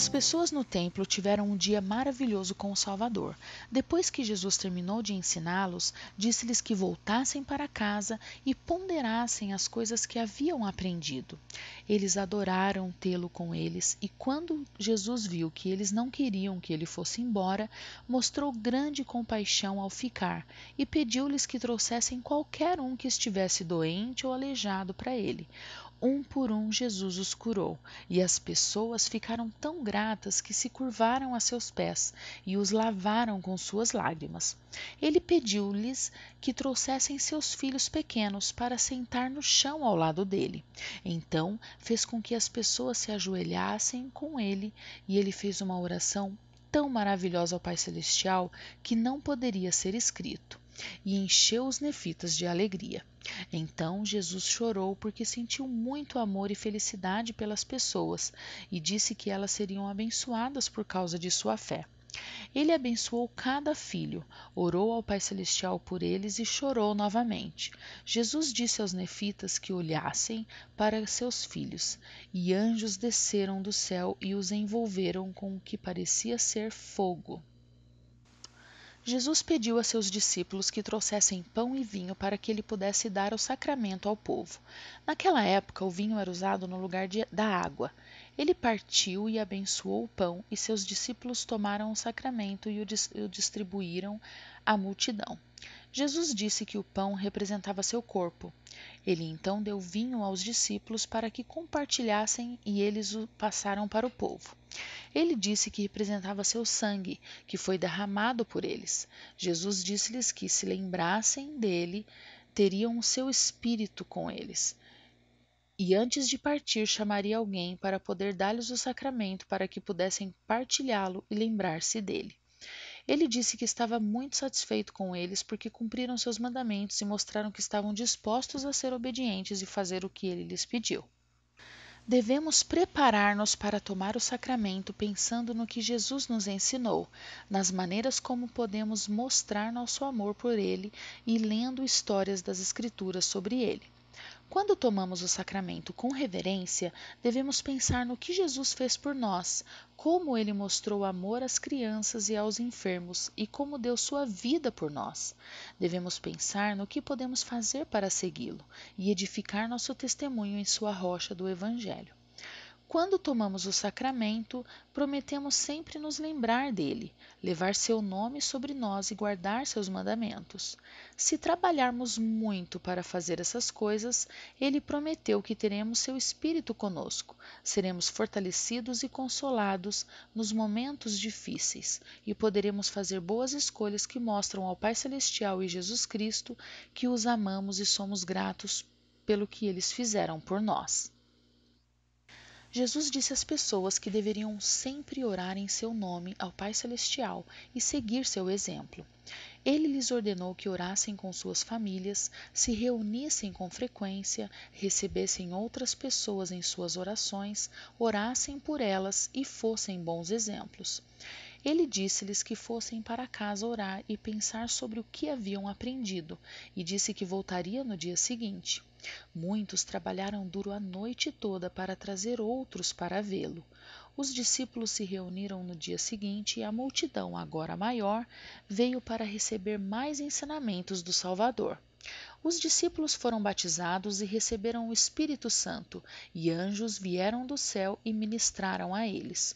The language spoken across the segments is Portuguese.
As pessoas no templo tiveram um dia maravilhoso com o Salvador. Depois que Jesus terminou de ensiná-los, disse-lhes que voltassem para casa e ponderassem as coisas que haviam aprendido. Eles adoraram tê-lo com eles e, quando Jesus viu que eles não queriam que ele fosse embora, mostrou grande compaixão ao ficar e pediu-lhes que trouxessem qualquer um que estivesse doente ou aleijado para ele. Um por um Jesus os curou, e as pessoas ficaram tão gratas que se curvaram a seus pés e os lavaram com suas lágrimas. Ele pediu-lhes que trouxessem seus filhos pequenos para sentar no chão ao lado dele. Então fez com que as pessoas se ajoelhassem com ele, e ele fez uma oração tão maravilhosa ao Pai Celestial que não poderia ser escrito e encheu os nefitas de alegria. Então Jesus chorou porque sentiu muito amor e felicidade pelas pessoas e disse que elas seriam abençoadas por causa de sua fé. Ele abençoou cada filho, orou ao Pai Celestial por eles e chorou novamente. Jesus disse aos nefitas que olhassem para seus filhos, e anjos desceram do céu e os envolveram com o que parecia ser fogo. Jesus pediu a seus discípulos que trouxessem pão e vinho para que ele pudesse dar o sacramento ao povo. Naquela época, o vinho era usado no lugar de, da água. Ele partiu e abençoou o pão, e seus discípulos tomaram o sacramento e o, dis, o distribuíram à multidão. Jesus disse que o pão representava seu corpo. Ele então deu vinho aos discípulos para que compartilhassem e eles o passaram para o povo. Ele disse que representava seu sangue, que foi derramado por eles. Jesus disse-lhes que, se lembrassem dele, teriam o seu espírito com eles. E antes de partir, chamaria alguém para poder dar-lhes o sacramento para que pudessem partilhá-lo e lembrar-se dele. Ele disse que estava muito satisfeito com eles porque cumpriram seus mandamentos e mostraram que estavam dispostos a ser obedientes e fazer o que ele lhes pediu. Devemos preparar-nos para tomar o sacramento pensando no que Jesus nos ensinou, nas maneiras como podemos mostrar nosso amor por ele e lendo histórias das Escrituras sobre ele. Quando tomamos o sacramento com reverência, devemos pensar no que Jesus fez por nós, como ele mostrou amor às crianças e aos enfermos e como deu sua vida por nós. Devemos pensar no que podemos fazer para segui-lo e edificar nosso testemunho em sua rocha do Evangelho. Quando tomamos o sacramento, prometemos sempre nos lembrar dele, levar seu nome sobre nós e guardar seus mandamentos. Se trabalharmos muito para fazer essas coisas, ele prometeu que teremos seu Espírito conosco, seremos fortalecidos e consolados nos momentos difíceis e poderemos fazer boas escolhas que mostram ao Pai Celestial e Jesus Cristo que os amamos e somos gratos pelo que eles fizeram por nós. Jesus disse às pessoas que deveriam sempre orar em seu nome ao Pai Celestial e seguir seu exemplo. Ele lhes ordenou que orassem com suas famílias, se reunissem com frequência, recebessem outras pessoas em suas orações, orassem por elas e fossem bons exemplos. Ele disse-lhes que fossem para casa orar e pensar sobre o que haviam aprendido, e disse que voltaria no dia seguinte. Muitos trabalharam duro a noite toda para trazer outros para vê-lo. Os discípulos se reuniram no dia seguinte e a multidão, agora maior, veio para receber mais ensinamentos do Salvador. Os discípulos foram batizados e receberam o Espírito Santo, e anjos vieram do céu e ministraram a eles.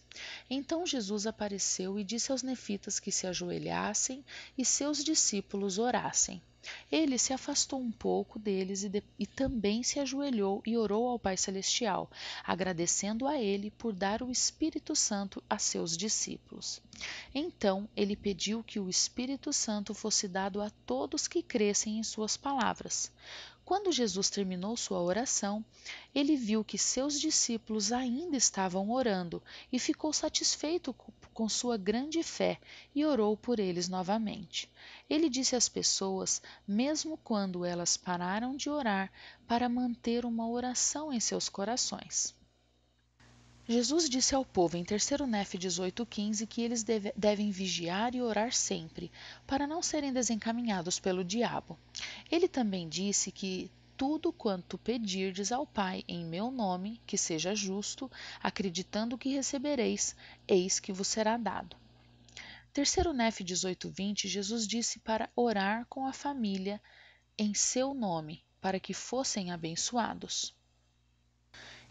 Então Jesus apareceu e disse aos nefitas que se ajoelhassem e seus discípulos orassem. Ele se afastou um pouco deles e, de, e, também se ajoelhou e orou ao Pai Celestial, agradecendo a ele por dar o Espírito Santo a seus discípulos. Então ele pediu que o Espírito Santo fosse dado a todos que cressem em suas palavras. Quando Jesus terminou sua oração, ele viu que seus discípulos ainda estavam orando e ficou satisfeito com sua grande fé e orou por eles novamente. Ele disse às pessoas, mesmo quando elas pararam de orar, para manter uma oração em seus corações. Jesus disse ao povo em 3 Nef 18,15 que eles deve, devem vigiar e orar sempre, para não serem desencaminhados pelo diabo. Ele também disse que tudo quanto pedirdes ao Pai em meu nome, que seja justo, acreditando que recebereis, eis que vos será dado. Terceiro Nefe 18:20, Jesus disse para orar com a família em seu nome, para que fossem abençoados.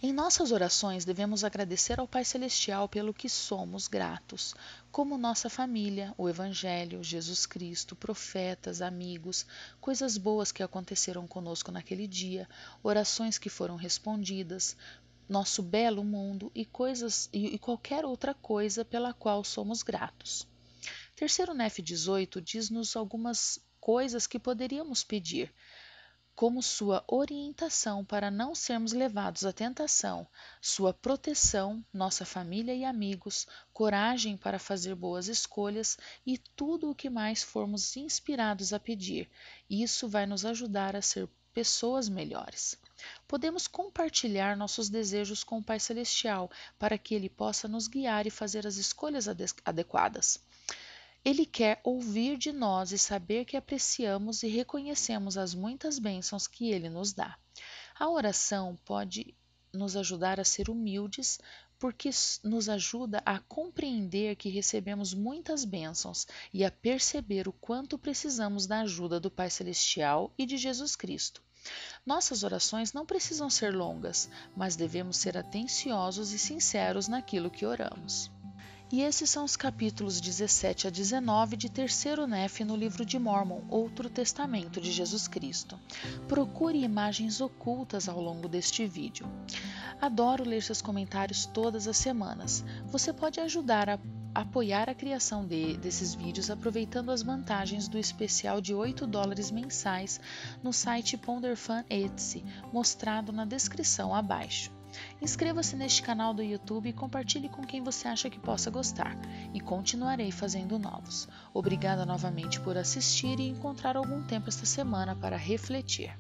Em nossas orações, devemos agradecer ao Pai Celestial pelo que somos gratos, como nossa família, o Evangelho, Jesus Cristo, profetas, amigos, coisas boas que aconteceram conosco naquele dia, orações que foram respondidas, nosso belo mundo e coisas e, qualquer outra coisa pela qual somos gratos. Terceiro NEF 18 diz-nos algumas coisas que poderíamos pedir, como sua orientação para não sermos levados à tentação, sua proteção, nossa família e amigos, coragem para fazer boas escolhas e tudo o que mais formos inspirados a pedir. Isso vai nos ajudar a ser pessoas melhores. Podemos compartilhar nossos desejos com o Pai Celestial para que ele possa nos guiar e fazer as escolhas adequadas. Ele quer ouvir de nós e saber que apreciamos e reconhecemos as muitas bênçãos que ele nos dá. A oração pode nos ajudar a ser humildes, porque nos ajuda a compreender que recebemos muitas bênçãos e a perceber o quanto precisamos da ajuda do Pai Celestial e de Jesus Cristo. Nossas orações não precisam ser longas, mas devemos ser atenciosos e sinceros naquilo que oramos. E esses são os capítulos 17 a 19 de Terceiro Nef no livro de Mormon, Outro Testamento de Jesus Cristo. Procure imagens ocultas ao longo deste vídeo. Adoro ler seus comentários todas as semanas. Você pode ajudar a apoiar a criação de, desses vídeos aproveitando as vantagens do especial de 8 dólares mensais no site Ponderfan Etsy, mostrado na descrição abaixo. Inscreva-se neste canal do YouTube e compartilhe com quem você acha que possa gostar, e continuarei fazendo novos. Obrigada novamente por assistir e encontrar algum tempo esta semana para refletir.